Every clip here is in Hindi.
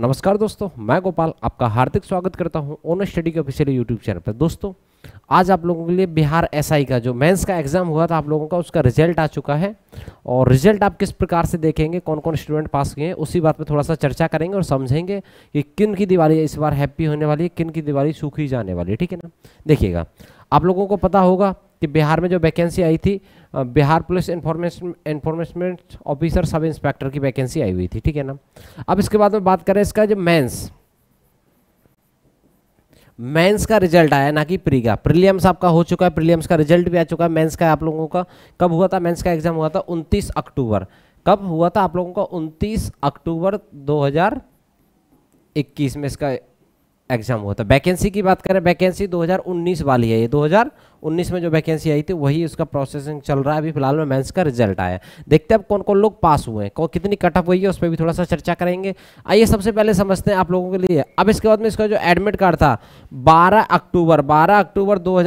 नमस्कार दोस्तों मैं गोपाल आपका हार्दिक स्वागत करता हूं ओनर स्टडी के ऑफिशियल यूट्यूब चैनल पर दोस्तों आज आप लोगों के लिए बिहार एसआई का जो मेंस का एग्ज़ाम हुआ था आप लोगों का उसका रिजल्ट आ चुका है और रिजल्ट आप किस प्रकार से देखेंगे कौन कौन स्टूडेंट पास किए हैं उसी बात पर थोड़ा सा चर्चा करेंगे और समझेंगे कि किन की दिवाली इस बार हैप्पी होने वाली है किन की दिवाली सूखी जाने वाली है ठीक है ना देखिएगा आप लोगों को पता होगा कि बिहार में जो वैकेंसी आई थी बिहार पुलिस इन्फॉर्मेशन इन्फॉर्मेशमेंट ऑफिसर सब इंस्पेक्टर की वैकेंसी आई हुई थी ठीक है ना अब इसके बाद में बात करें इसका जो मेंस मेंस का रिजल्ट आया ना कि प्री का प्रीलियम्स आपका हो चुका है प्रीलियम्स का रिजल्ट भी आ चुका है मेंस का आप लोगों का कब हुआ था मेंस का एग्जाम हुआ था 29 अक्टूबर कब हुआ था आप लोगों का 29 अक्टूबर 2021 में इसका एग्जाम हुआ था वैकेंसी की बात करें वैकेंसी 2019 वाली है ये 2000 उन्नीस में जो वैकेंसी आई थी वही उसका प्रोसेसिंग चल रहा है अभी फिलहाल में मेंस का रिजल्ट आया देखते हैं अब कौन कौन लोग पास हुए हैं कितनी कट ऑफ हुई है उस पर भी थोड़ा सा चर्चा करेंगे आइए सबसे पहले समझते हैं आप लोगों के लिए अब इसके बाद में इसका जो एडमिट कार्ड था बारह अक्टूबर बारह अक्टूबर दो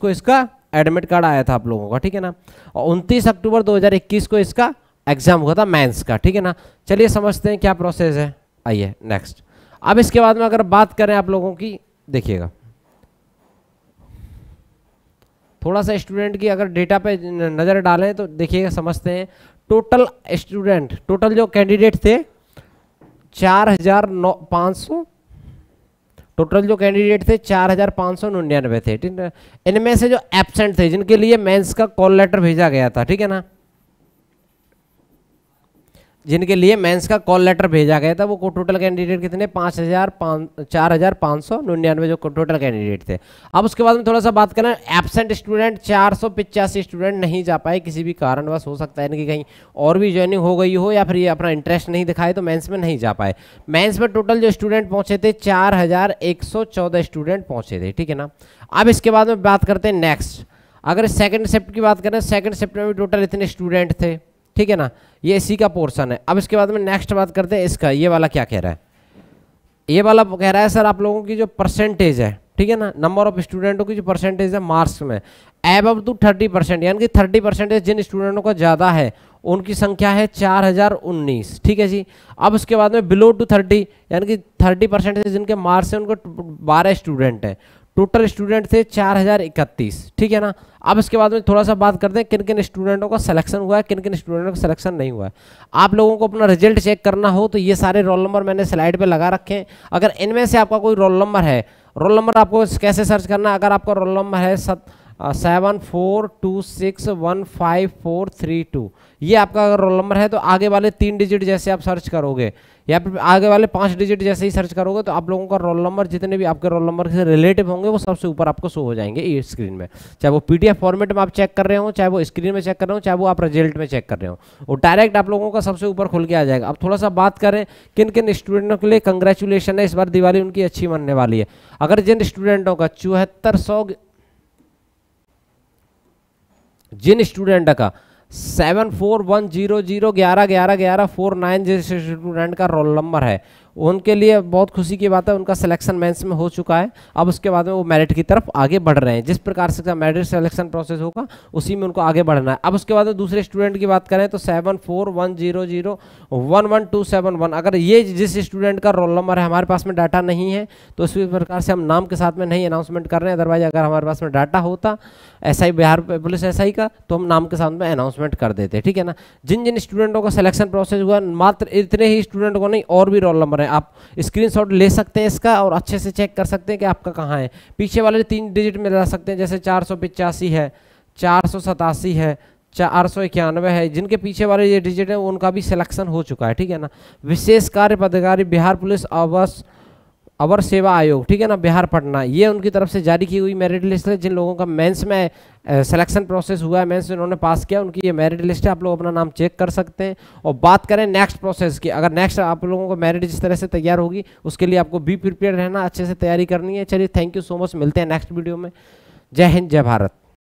को इसका एडमिट कार्ड आया था आप लोगों का ठीक है ना और उनतीस अक्टूबर दो को इसका एग्जाम हुआ था मैंस का ठीक है ना चलिए समझते हैं क्या प्रोसेस है आइए नेक्स्ट अब इसके बाद में अगर बात करें आप लोगों की देखिएगा थोड़ा सा स्टूडेंट की अगर डेटा पे नज़र डालें तो देखिएगा समझते हैं टोटल स्टूडेंट टोटल जो कैंडिडेट थे चार हजार नौ पाँच सौ टोटल जो कैंडिडेट थे चार हजार पाँच सौ निन्यानवे थे ठीक है इनमें से जो एबसेंट थे जिनके लिए मेंस का कॉल लेटर भेजा गया था ठीक है ना जिनके लिए मेंस का कॉल लेटर भेजा गया था वो टोटल कैंडिडेट कितने पाँच हज़ार पाँच चार हज़ार पाँच सौ निन्यानवे जो टोटल कैंडिडेट थे अब उसके बाद में थोड़ा सा बात करें एबसेंट स्टूडेंट चार सौ पिचासी स्टूडेंट नहीं जा पाए किसी भी कारणवश हो सकता है इनकी कहीं और भी ज्वाइनिंग हो गई हो या फिर ये अपना इंटरेस्ट नहीं दिखाए तो मैंस में नहीं जा पाए मैंस में टोटल जो स्टूडेंट पहुँचे थे चार स्टूडेंट पहुँचे थे ठीक है ना अब इसके बाद में बात करते हैं नेक्स्ट अगर सेकेंड शिफ्ट की बात करें सेकेंड शिफ्ट में भी टोटल इतने स्टूडेंट थे ठीक है ना ये इसी का पोर्शन है अब इसके बाद में नेक्स्ट बात करते हैं इसका ये वाला क्या कह रहा है ये वाला कह रहा है सर आप लोगों की जो परसेंटेज है ठीक है ना नंबर ऑफ स्टूडेंटों की जो परसेंटेज है मार्क्स में एब अब टू थर्टी परसेंट यानी कि थर्टी परसेंटेज जिन स्टूडेंटों का ज़्यादा है उनकी संख्या है चार हज़ार उन्नीस ठीक है जी अब उसके बाद में बिलो टू थर्टी यानी कि थर्टी परसेंटेज जिनके मार्क्स हैं उनको बारह स्टूडेंट है टोटल स्टूडेंट थे चार हज़ार इकतीस ठीक है ना अब इसके बाद में थोड़ा सा बात करते हैं किन किन स्टूडेंटों का सिलेक्शन हुआ है किन किन स्टूडेंटों का सिलेक्शन नहीं हुआ है आप लोगों को अपना रिजल्ट चेक करना हो तो ये सारे रोल नंबर मैंने स्लाइड पे लगा रखे हैं अगर इनमें से आपका कोई रोल नंबर है रोल नंबर आपको कैसे सर्च करना है अगर आपका रोल नंबर है सत seven four two six one five four three two ये आपका अगर रोल नंबर है तो आगे वाले तीन डिजिट जैसे आप सर्च करोगे या फिर आगे वाले पांच डिजिट जैसे ही सर्च करोगे तो आप लोगों का रोल नंबर जितने भी आपके रोल नंबर से रिलेटिव होंगे वो सबसे ऊपर आपको शो हो जाएंगे ये स्क्रीन में चाहे वो पीडीएफ फॉर्मेट में आप चेक कर रहे हो चाहे वो स्क्रीन में चेक कर रहे हो चाहे वो आप रिजल्ट में चेक कर रहे हो और डायरेक्ट आप लोगों का सबसे ऊपर खुल के आ जाएगा अब थोड़ा सा बात करें किन किन स्टूडेंटों के लिए कंग्रेचुलेशन है इस बार दिवाली उनकी अच्छी मनने वाली है अगर जिन स्टूडेंटों का चौहत्तर सौ जिन स्टूडेंट का seven four one zero zero ग्यारह ग्यारह ग्यारह फोर नाइन जिस स्टूडेंट का रोल नंबर है उनके लिए बहुत खुशी की बात है उनका सिलेक्शन मेंस में हो चुका है अब उसके बाद में वो मेरिट की तरफ आगे बढ़ रहे हैं जिस प्रकार से मेरिट सिलेक्शन प्रोसेस होगा उसी में उनको आगे बढ़ना है अब उसके बाद में दूसरे स्टूडेंट की बात करें तो seven four one zero zero one one two seven one अगर ये जिस स्टूडेंट का रोल नंबर है हमारे पास में डाटा नहीं है तो उसी प्रकार से हम नाम के साथ में नहीं अनाउंसमेंट कर रहे हैं अदरवाइज अगर हमारे पास में डाटा होता एस बिहार पुलिस एस का तो हम नाम के साथ में अनाउंसमेंट कर देते ठीक है ना जिन जिन स्टूडेंटों का सिलेक्शन प्रोसेस हुआ मात्र इतने ही स्टूडेंट को नहीं और भी रोल नंबर रहे हैं आप स्क्रीनशॉट ले सकते हैं इसका और अच्छे से चेक कर सकते हैं कि आपका कहाँ है पीछे वाले तीन डिजिट में जा सकते हैं जैसे चार है चार है चार सौ इक्यानवे है जिनके पीछे वाले ये डिजिट हैं उनका भी सिलेक्शन हो चुका है ठीक है ना विशेष कार्य पदाधिकारी बिहार पुलिस अवश्य अवर सेवा आयोग ठीक है ना बिहार पटना ये उनकी तरफ से जारी की हुई मेरिट लिस्ट है जिन लोगों का मेंस में सिलेक्शन प्रोसेस हुआ है मेंस इन्होंने पास किया उनकी ये मेरिट लिस्ट है आप लोग अपना नाम चेक कर सकते हैं और बात करें नेक्स्ट प्रोसेस की अगर नेक्स्ट आप लोगों को मेरिट जिस तरह से तैयार होगी उसके लिए आपको बी प्रिपेयर रहना अच्छे से तैयारी करनी है चलिए थैंक यू सो मच मिलते हैं नेक्स्ट वीडियो में जय हिंद जय भारत